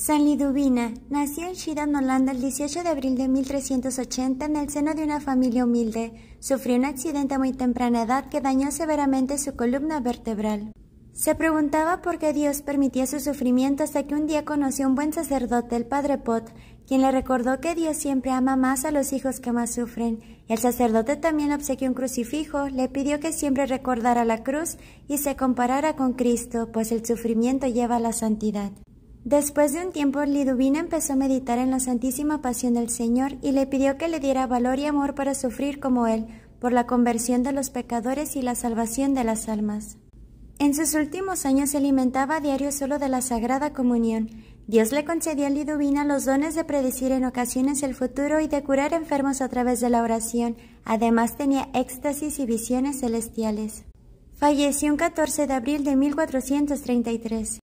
San Liduvina nació en Shidan, Holanda, el 18 de abril de 1380 en el seno de una familia humilde. Sufrió un accidente a muy temprana edad que dañó severamente su columna vertebral. Se preguntaba por qué Dios permitía su sufrimiento hasta que un día conoció a un buen sacerdote, el padre Pot, quien le recordó que Dios siempre ama más a los hijos que más sufren. El sacerdote también obsequió un crucifijo, le pidió que siempre recordara la cruz y se comparara con Cristo, pues el sufrimiento lleva a la santidad. Después de un tiempo, Liduvina empezó a meditar en la Santísima Pasión del Señor y le pidió que le diera valor y amor para sufrir como Él, por la conversión de los pecadores y la salvación de las almas. En sus últimos años se alimentaba a diario solo de la Sagrada Comunión. Dios le concedió a Liduvina los dones de predecir en ocasiones el futuro y de curar enfermos a través de la oración. Además tenía éxtasis y visiones celestiales. Falleció un 14 de abril de 1433.